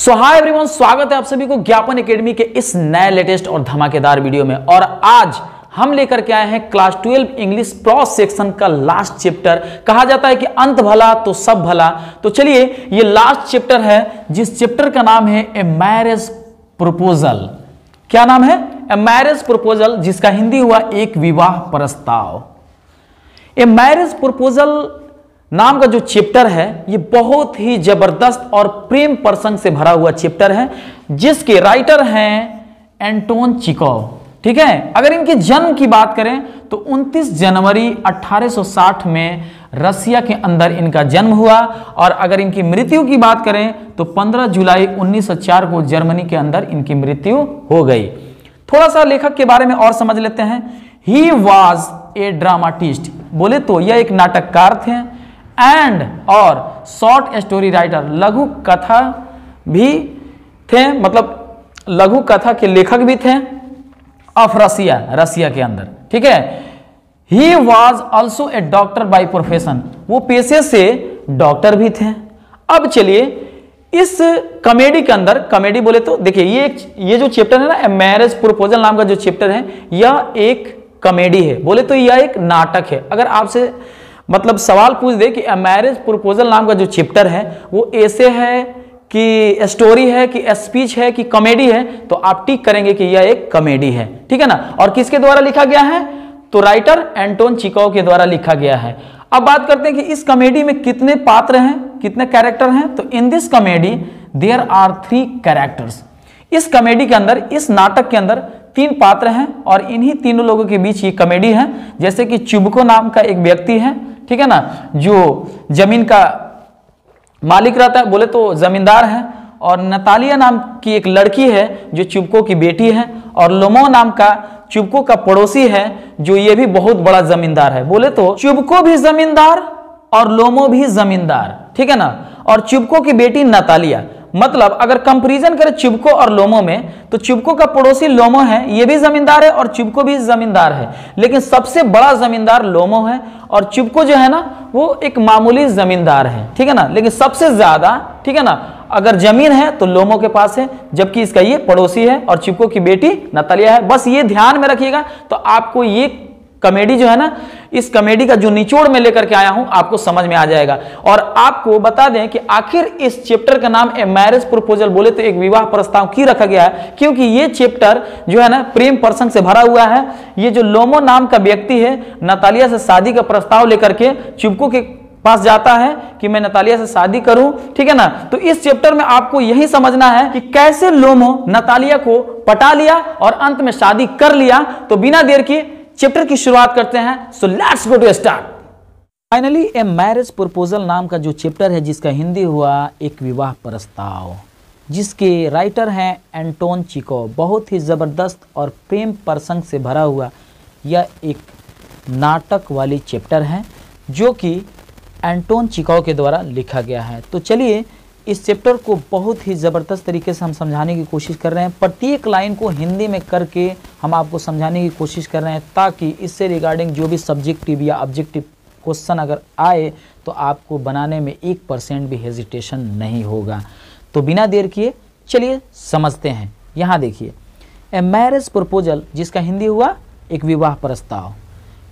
सो hi everyone स्वागत है आप सभी को ज्ञापन एकेडमी के इस नए लेटेस्ट और धमाकेदार वीडियो में और आज हम लेकर के आए हैं class twelve English prose section का लास्ट चैप्टर कहा जाता है कि अंत भला तो सब भला तो चलिए ये लास्ट चैप्टर है जिस चैप्टर का नाम है ए मैरिज प्रपोजल क्या नाम है ए मैरिज प्रपोजल जिसका हिंदी हुआ एक विवाह प्रस्ताव ए मैरिज प्रपोजल नाम का जो चैप्टर है ये बहुत ही जबरदस्त और प्रेम प्रसंग से भरा हुआ चैप्टर है जिसके राइटर हैं एंटोन चिकोव ठीक है अगर इनके जन्म की बात करें तो 29 जनवरी 1860 में रसिया के अंदर इनका जन्म हुआ और अगर इनकी मृत्यु की बात करें तो 15 जुलाई 1904 को जर्मनी के अंदर इनकी मृत्यु हो गई थोड़ा सा लेखक के बारे में और समझ लेते हैं ही वॉज ए ड्रामाटिस्ट बोले तो यह एक नाटककार थे एंड और शॉर्ट स्टोरी राइटर लघु कथा भी थे मतलब लघु कथा के लेखक भी थे ऑफ रसिया रसिया के अंदर ठीक है he was also a doctor by profession वो पेशे से डॉक्टर भी थे अब चलिए इस कॉमेडी के अंदर कॉमेडी बोले तो देखिए ये ये जो चैप्टर है ना मैरिज प्रपोजल नाम का जो चैप्टर है यह एक कॉमेडी है बोले तो यह एक नाटक है अगर आपसे मतलब सवाल पूछ दे कि मैरिज प्रपोजल नाम का जो चैप्टर है वो ऐसे है कि स्टोरी है कि स्पीच है कि कॉमेडी है तो आप टिक करेंगे कि यह एक कॉमेडी है ठीक है ना और किसके द्वारा लिखा गया है तो राइटर एंटोन चिकाओ के द्वारा लिखा गया है अब बात करते हैं कि इस कॉमेडी में कितने पात्र हैं कितने कैरेक्टर हैं तो in this comedy there are three characters इस कॉमेडी के अंदर इस नाटक के अंदर तीन पात्र हैं और इन्हीं तीनों लोगों के बीच ये कॉमेडी है जैसे कि चुबको नाम का एक व्यक्ति है ठीक है ना जो जमीन का मालिक रहता है बोले तो जमींदार है और नतालिया नाम की एक लड़की है जो चुबको की बेटी है और लोमो नाम का चुबको का पड़ोसी है जो ये भी बहुत बड़ा जमींदार है बोले तो चुबको भी जमींदार और लोमो भी जमींदार ठीक है ना और चुबको की बेटी नतालिया मतलब अगर कंपेरिजन करें चिबको और लोमो में तो चिबको का पड़ोसी लोमो है ये भी जमींदार है और चिबको भी जमींदार है लेकिन सबसे बड़ा जमींदार लोमो है और चिबको जो है ना वो एक मामूली जमींदार है ठीक है ना लेकिन सबसे ज्यादा ठीक है ना अगर जमीन है तो लोमो के पास है जबकि इसका ये पड़ोसी है और चिपको की बेटी नतलिया है बस ये ध्यान में रखिएगा तो आपको ये कमेडी जो है ना इस कमेडी का जो निचोड़ में लेकर के आया हूं आपको समझ में आ जाएगा और आपको बता दें कि आखिर इस चैप्टर का नाम ए मैरिज प्रपोजल बोले तो एक विवाह प्रस्ताव की रखा गया है क्योंकि ये चैप्टर जो है ना प्रेम प्रसंग से भरा हुआ है ये जो लोमो नाम का व्यक्ति है नतालिया से शादी का प्रस्ताव लेकर के चुपको के पास जाता है कि मैं नतालिया से शादी करूं ठीक है ना तो इस चैप्टर में आपको यही समझना है कि कैसे लोमो नतालिया को पटा लिया और अंत में शादी कर लिया तो बिना देर के चैप्टर की शुरुआत करते हैं so let's go to start finally a marriage proposal नाम का जो चैप्टर है जिसका हिंदी हुआ एक विवाह प्रस्ताव जिसके राइटर हैं एंटोन चिको बहुत ही ज़बरदस्त और प्रेम प्रसंग से भरा हुआ यह एक नाटक वाली चैप्टर है जो कि एंटोन चिकाओ के द्वारा लिखा गया है तो चलिए इस चैप्टर को बहुत ही ज़बरदस्त तरीके से हम समझाने की कोशिश कर रहे हैं प्रत्येक लाइन को हिंदी में करके हम आपको समझाने की कोशिश कर रहे हैं ताकि इससे रिगार्डिंग जो भी सब्जेक्टिव या ऑब्जेक्टिव क्वेश्चन अगर आए तो आपको बनाने में एक परसेंट भी हेजिटेशन नहीं होगा तो बिना देर किए चलिए समझते हैं यहाँ देखिए ए मैरिज प्रपोजल जिसका हिंदी हुआ एक विवाह प्रस्ताव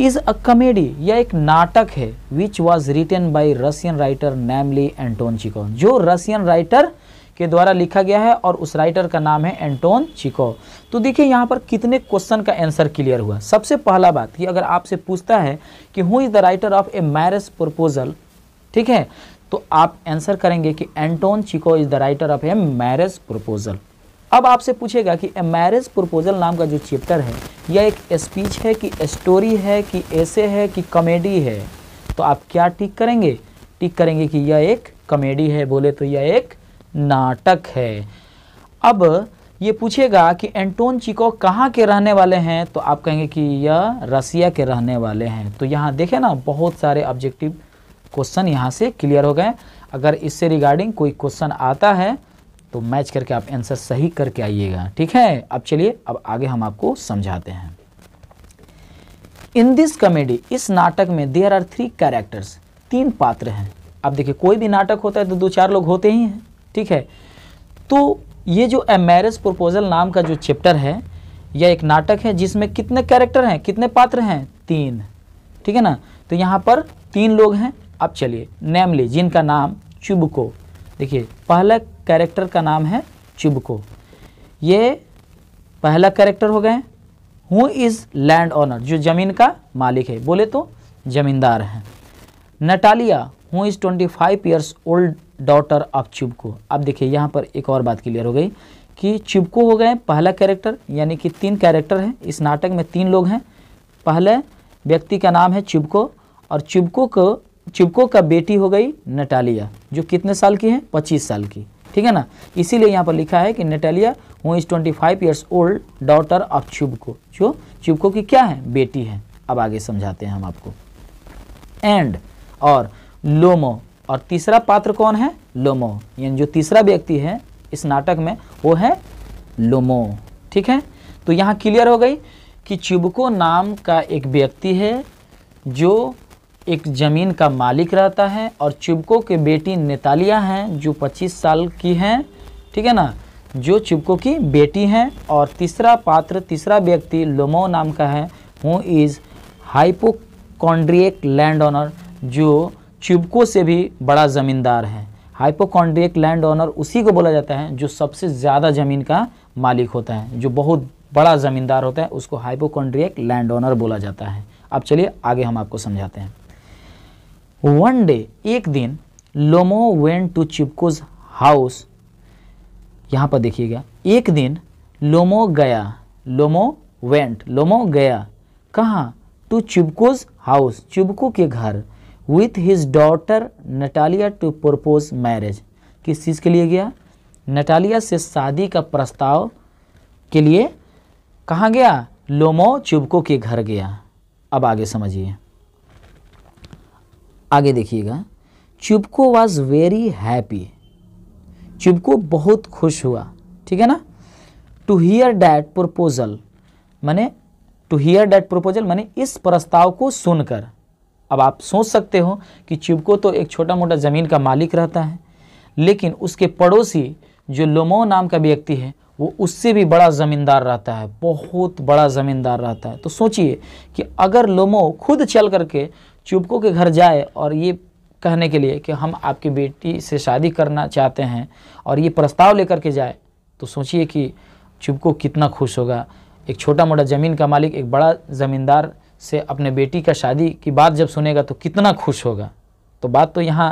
इज अ कॉमेडी या एक नाटक है which was written by Russian writer namely Anton Chekhov जो रशियन राइटर के द्वारा लिखा गया है और उस राइटर का नाम है एंटोन चिको तो देखिए यहाँ पर कितने क्वेश्चन का आंसर क्लियर हुआ सबसे पहला बात कि अगर आपसे पूछता है कि who is the writer of a marriage proposal ठीक है तो आप आंसर करेंगे कि Anton Chekhov is the writer of a marriage proposal अब आपसे पूछेगा कि मैरिज प्रपोजल नाम का जो चैप्टर है यह एक स्पीच है कि स्टोरी है कि ऐसे है कि कॉमेडी है तो आप क्या टिक करेंगे टिक करेंगे कि यह एक कॉमेडी है बोले तो यह एक नाटक है अब ये पूछेगा कि एंटोन चिको कहाँ के रहने वाले हैं तो आप कहेंगे कि यह रसिया के रहने वाले हैं तो यहाँ देखें ना बहुत सारे ऑब्जेक्टिव क्वेश्चन यहाँ से क्लियर हो गए अगर इससे रिगार्डिंग कोई क्वेश्चन आता है तो मैच करके आप आंसर सही करके आइएगा ठीक है अब चलिए अब आगे हम आपको समझाते हैं इन दिस कॉमेडी इस नाटक में देयर आर थ्री कैरेक्टर्स तीन पात्र हैं अब देखिए कोई भी नाटक होता है तो दो चार लोग होते ही हैं ठीक है तो ये जो ए मैरिज प्रपोजल नाम का जो चैप्टर है यह एक नाटक है जिसमें कितने कैरेक्टर हैं कितने पात्र हैं तीन ठीक है ना तो यहाँ पर तीन लोग हैं अब चलिए नेमली जिनका नाम चुबको देखिए पहला कैरेक्टर का नाम है चुबको ये पहला कैरेक्टर हो गए हु इज़ लैंड ऑनर जो ज़मीन का मालिक है बोले तो ज़मींदार हैं Natalia who is twenty five years old daughter of Chubukov अब देखिए यहाँ पर एक और बात क्लियर हो गई कि चुबको हो गए पहला कैरेक्टर यानी कि तीन कैरेक्टर हैं इस नाटक में तीन लोग हैं पहले व्यक्ति का नाम है चुबको और चुबको को चिपको का बेटी हो गई नटालिया जो कितने साल की है पच्चीस साल की ठीक है ना इसीलिए यहाँ पर लिखा है कि Natalia who is twenty five years old daughter of Chubukov जो चुबको की क्या है बेटी है अब आगे समझाते हैं हम आपको एंड और लोमो और तीसरा पात्र कौन है लोमो यानी जो तीसरा व्यक्ति है इस नाटक में वो है लोमो ठीक है तो यहाँ क्लियर हो गई कि चुबको नाम का एक व्यक्ति है जो एक ज़मीन का मालिक रहता है और चुबको के बेटी नेतालिया हैं जो 25 साल की हैं ठीक है ना जो चुबको की बेटी हैं और तीसरा पात्र तीसरा व्यक्ति लोमो नाम का है who is hypochondriac land owner जो चुबको से भी बड़ा ज़मींदार है हाइपोकॉन्ड्रिएक लैंड ऑनर उसी को बोला जाता है जो सबसे ज़्यादा ज़मीन का मालिक होता है जो बहुत बड़ा ज़मींदार होता है उसको हाइपोकॉन्ड्रिएक लैंड ऑनर बोला जाता है अब चलिए आगे हम आपको समझाते हैं वन डे एक दिन Lomov went to Chubukov's house यहाँ पर देखिएगा एक दिन लोमो गया लोमो वेंट लोमो गया कहाँ टू चिपकोज हाउस चिपको के घर with his daughter Natalia to propose marriage किस चीज़ के लिए गया नटालिया से शादी का प्रस्ताव के लिए कहाँ गया लोमो चुबको के घर गया अब आगे समझिए आगे देखिएगा Chubukov was very happy Chubukov बहुत खुश हुआ ठीक है ना टू हियर डैट प्रपोजल मैंने टू हियर डैट प्रपोजल मैंने इस प्रस्ताव को सुनकर अब आप सोच सकते हो कि चुपको तो एक छोटा मोटा ज़मीन का मालिक रहता है लेकिन उसके पड़ोसी जो लोमो नाम का व्यक्ति है वो उससे भी बड़ा ज़मींदार रहता है बहुत बड़ा ज़मींदार रहता है तो सोचिए कि अगर लोमो खुद चल करके चुपको के घर जाए और ये कहने के लिए कि हम आपकी बेटी से शादी करना चाहते हैं और ये प्रस्ताव लेकर के जाए तो सोचिए कि चुपको कितना खुश होगा एक छोटा मोटा ज़मीन का मालिक एक बड़ा ज़मींदार से अपने बेटी का शादी की बात जब सुनेगा तो कितना खुश होगा तो बात तो यहाँ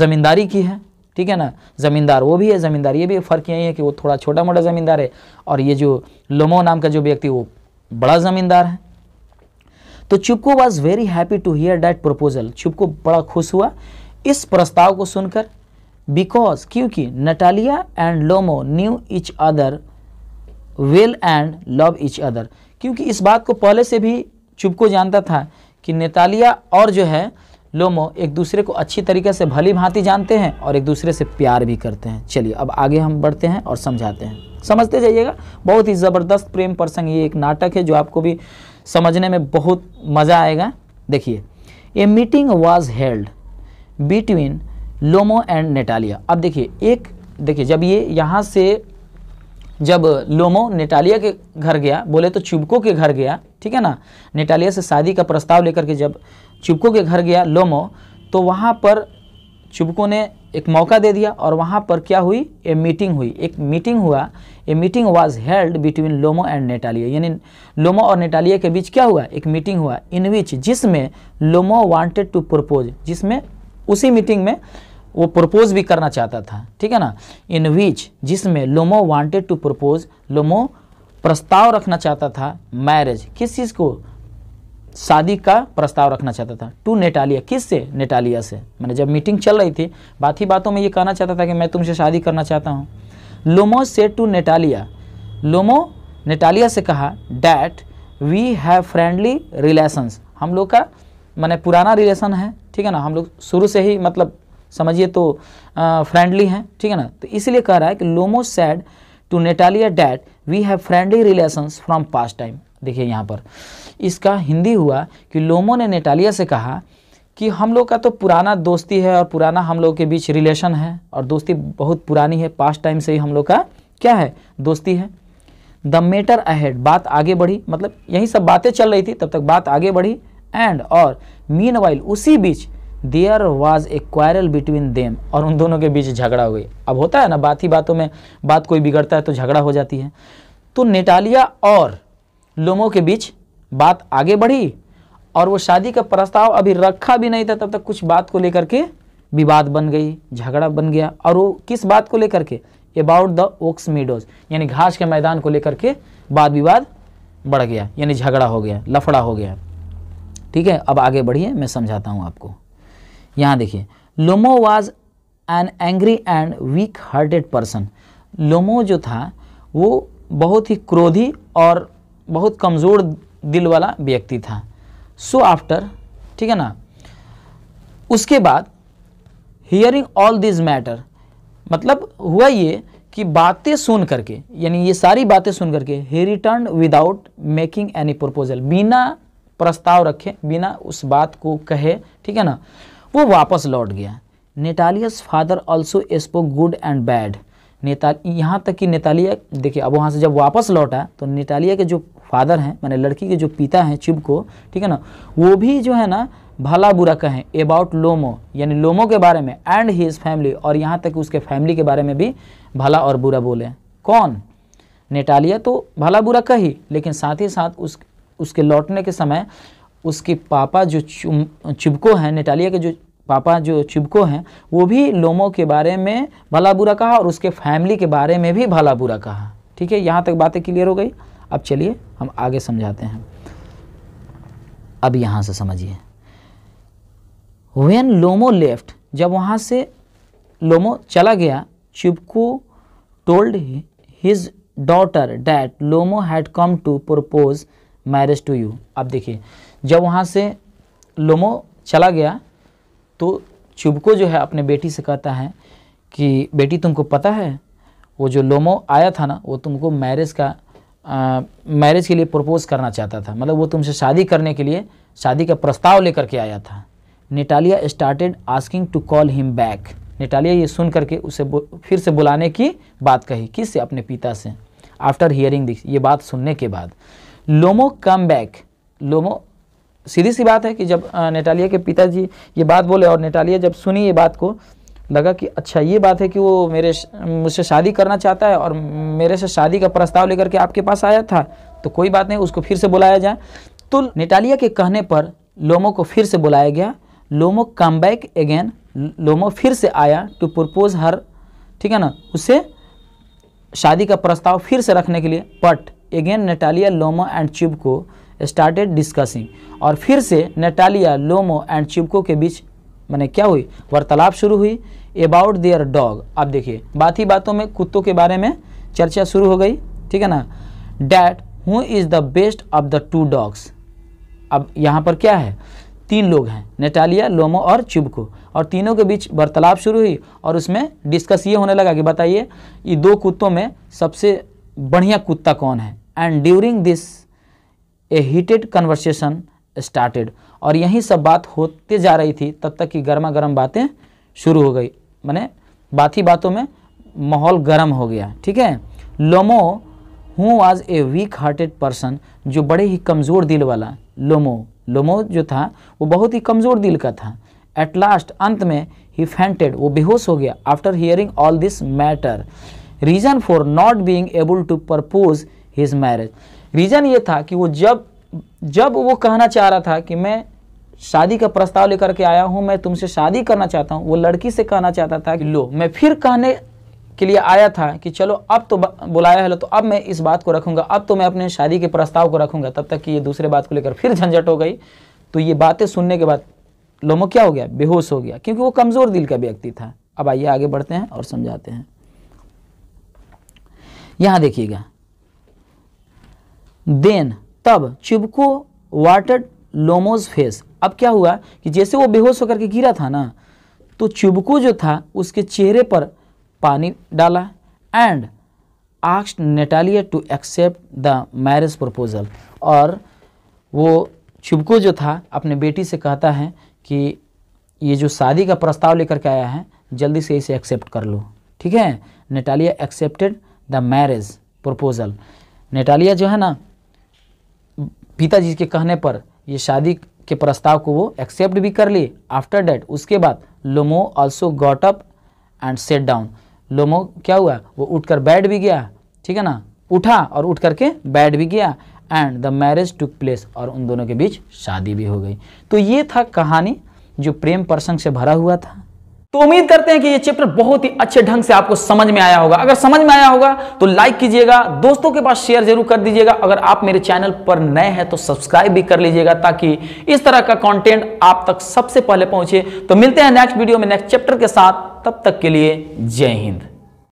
ज़मींदारी की है ठीक है ना ज़मींदार वो भी है ज़मींदार ये भी फ़र्क यही है कि वो थोड़ा छोटा मोटा ज़मींदार है और ये जो लोमो नाम का जो व्यक्ति वो बड़ा ज़मींदार है तो Chubukov was very happy to hear that proposal Chubukov बड़ा खुश हुआ इस प्रस्ताव को सुनकर बिकॉज क्योंकि Natalia and Lomov knew each other well and love each other क्योंकि इस बात को पहले से भी चुपको जानता था कि नेतालिया और जो है लोमो एक दूसरे को अच्छी तरीके से भली भांति जानते हैं और एक दूसरे से प्यार भी करते हैं चलिए अब आगे हम बढ़ते हैं और समझाते हैं समझते जाइएगा बहुत ही ज़बरदस्त प्रेम प्रसंग ये एक नाटक है जो आपको भी समझने में बहुत मज़ा आएगा देखिए a meeting was held between Lomov and Natalia अब देखिए एक देखिए जब ये यहाँ से जब लोमो नेटालिया के घर गया बोले तो चुबको के घर गया ठीक है ना नेटालिया से शादी का प्रस्ताव लेकर के जब चुबको के घर गया लोमो तो वहाँ पर चुबको ने एक मौका दे दिया और वहाँ पर क्या हुई ए मीटिंग हुई एक मीटिंग हुआ a meeting was held between Lomov and Natalia यानी लोमो और नेटालिया के बीच क्या हुआ एक मीटिंग हुआ इन विच जिसमें लोमो वांटेड टू प्रपोज जिसमें उसी मीटिंग में वो प्रपोज भी करना चाहता था ठीक है ना इन विच जिसमें Lomov wanted to propose Lomov प्रस्ताव रखना चाहता था मैरिज किस चीज़ को शादी का प्रस्ताव रखना चाहता था टू नेटालिया किस से नेटालिया से मैंने जब मीटिंग चल रही थी बात ही बातों में ये कहना चाहता था कि मैं तुमसे शादी करना चाहता हूँ लोमो से टू नेटालिया लोमो नेटालिया से कहा that we have friendly relations हम लोग का मैंने पुराना रिलेशन है ठीक है ना हम लोग शुरू से ही मतलब समझिए तो फ्रेंडली हैं ठीक है ना तो इसलिए कह रहा है कि Lomov said to Natalia that we have friendly relations from past time देखिए यहाँ पर इसका हिंदी हुआ कि लोमो ने नेटालिया से कहा कि हम लोग का तो पुराना दोस्ती है और पुराना हम लोग के बीच रिलेशन है और दोस्ती बहुत पुरानी है पास्ट टाइम से ही हम लोग का क्या है दोस्ती है द मेटर अहेड बात आगे बढ़ी मतलब यही सब बातें चल रही थी तब तक बात आगे बढ़ी एंड और मीन उसी बीच there was a quarrel between them और उन दोनों के बीच झगड़ा हो गई अब होता है ना बात ही बातों में बात कोई बिगड़ता है तो झगड़ा हो जाती है तो नेटालिया और लोमो के बीच बात आगे बढ़ी और वो शादी का प्रस्ताव अभी रखा भी नहीं था तब तक कुछ बात को लेकर के विवाद बन गई झगड़ा बन गया और वो किस बात को लेकर के अबाउट द ओक्स मीडोज यानी घास के मैदान को लेकर के वाद विवाद बढ़ गया यानी झगड़ा हो गया लफड़ा हो गया ठीक है अब आगे बढ़िए मैं समझाता हूँ आपको यहाँ देखिए Lomov was an angry and weak hearted person Lomov जो था वो बहुत ही क्रोधी और बहुत कमज़ोर दिल वाला व्यक्ति था सो आफ्टर ठीक है ना उसके बाद हियरिंग ऑल दिस मैटर मतलब हुआ ये कि बातें सुन करके यानी ये सारी बातें सुन करके ही return without making any proposal बिना प्रस्ताव रखे बिना उस बात को कहे ठीक है ना वो वापस लौट गया Natalia's father also spoke good and bad नेता यहाँ तक कि नेतालिया देखिए अब वहाँ से जब वापस लौटा तो नेतालिया के जो फादर हैं मैंने लड़की के जो पिता हैं चुब को ठीक है ना वो भी जो है ना भला बुरा कहें अबाउट लोमो यानी लोमो के बारे में एंड हीज़ फैमिली और यहाँ तक उसके फैमिली के बारे में भी भला और बुरा बोले कौन नेटालिया तो भला बुरा कही लेकिन साथ ही साथ उस उसके लौटने के समय उसके पापा जो चुम चुबको हैं नेटालिया के जो पापा जो चिबको हैं वो भी लोमो के बारे में भला बुरा कहा और उसके फैमिली के बारे में भी भला बुरा कहा ठीक है यहाँ तक बातें क्लियर हो गई अब चलिए हम आगे समझाते हैं अब यहाँ से समझिए वेन लोमो लेफ्ट जब वहाँ से लोमो चला गया Chubukov told his daughter that Lomov had come to propose marriage to you अब देखिए जब वहाँ से लोमो चला गया तो चुबको जो है अपने बेटी से कहता है कि बेटी तुमको पता है वो जो लोमो आया था ना वो तुमको मैरिज का मैरिज के लिए प्रपोज करना चाहता था मतलब वो तुमसे शादी करने के लिए शादी का प्रस्ताव लेकर के आया था Natalia started asking to call him back Natalia ये सुन करके उसे फिर से बुलाने की बात कही किससे अपने पिता से आफ्टर हियरिंग दिस ये बात सुनने के बाद लोमो कम बैक लोमो सीधी सी बात है कि जब नेटालिया के पिताजी ये बात बोले और नेटालिया जब सुनी ये बात को लगा कि अच्छा ये बात है कि वो मेरे मुझसे शादी करना चाहता है और मेरे से शादी का प्रस्ताव लेकर के आपके पास आया था तो कोई बात नहीं उसको फिर से बुलाया जाए तो नेटालिया के कहने पर लोमो को फिर से बुलाया गया लोमो कम बैक अगेन लोमो फिर से आया टू प्रपोज हर ठीक है ना उससे शादी का प्रस्ताव फिर से रखने के लिए but again Natalia Lomov and Chubukov started discussing और फिर से नेटालिया लोमो एंड चिपको के बीच मैंने क्या हुई वार्तालाप शुरू हुई अबाउट देयर डॉग अब देखिए बात ही बातों में कुत्तों के बारे में चर्चा शुरू हो गई ठीक है ना that who is the best of the two dogs अब यहाँ पर क्या है तीन लोग हैं नेटालिया लोमो और चुबको और तीनों के बीच वार्तालाप शुरू हुई और उसमें डिस्कस ये होने लगा कि बताइए ये दो कुत्तों में सबसे बढ़िया कुत्ता कौन है and during this a heated conversation started और यहीं सब बात होते जा रही थी तब तक कि गर्मा गर्म बातें शुरू हो गई मैंने बात ही बातों में माहौल गर्म हो गया ठीक है Lomov who was a weak hearted person जो बड़े ही कमज़ोर दिल वाला लोमो लोमो जो था वो बहुत ही कमज़ोर दिल का था एट लास्ट अंत में ही फेंटेड वो बेहोश हो गया after hearing all this matter reason for not being able to propose his marriage reason ये था कि वो जब जब वो कहना चाह रहा था कि मैं शादी का प्रस्ताव लेकर के आया हूँ मैं तुमसे शादी करना चाहता हूँ वो लड़की से कहना चाहता था कि लो मैं फिर कहने के लिए आया था कि चलो अब तो बुलाया है लो तो अब मैं इस बात को रखूँगा अब तो मैं अपने शादी के प्रस्ताव को रखूँगा तब तक कि ये दूसरे बात को लेकर फिर झंझट हो गई तो ये बातें सुनने के बाद लोमो क्या हो गया बेहोश हो गया क्योंकि वो कमज़ोर दिल का व्यक्ति था अब आइए आगे बढ़ते हैं और समझाते हैं यहाँ देखिएगा देन तब चिबको वाटर लोमोज फेस अब क्या हुआ कि जैसे वो बेहोश होकर के गिरा था ना तो चुबको जो था उसके चेहरे पर पानी डाला एंड आक्स Natalia to accept the marriage proposal और वो चुबको जो था अपने बेटी से कहता है कि ये जो शादी का प्रस्ताव लेकर के आया है जल्दी से इसे एक्सेप्ट कर लो ठीक है Natalia accepted the marriage proposal Natalia जो है ना पिताजी के कहने पर ये शादी के प्रस्ताव को वो एक्सेप्ट भी कर लिए आफ्टर डैट उसके बाद Lomov also got up and sat down Lomov क्या हुआ वो उठकर बैठ भी गया ठीक है ना उठा और उठ करके बैठ भी गया and the marriage took place और उन दोनों के बीच शादी भी हो गई तो ये था कहानी जो प्रेम प्रसंग से भरा हुआ था तो उम्मीद करते हैं कि ये चैप्टर बहुत ही अच्छे ढंग से आपको समझ में आया होगा अगर समझ में आया होगा तो लाइक कीजिएगा दोस्तों के पास शेयर जरूर कर दीजिएगा अगर आप मेरे चैनल पर नए हैं तो सब्सक्राइब भी कर लीजिएगा ताकि इस तरह का कंटेंट आप तक सबसे पहले पहुंचे तो मिलते हैं नेक्स्ट वीडियो में नेक्स्ट चैप्टर के साथ तब तक के लिए जय हिंद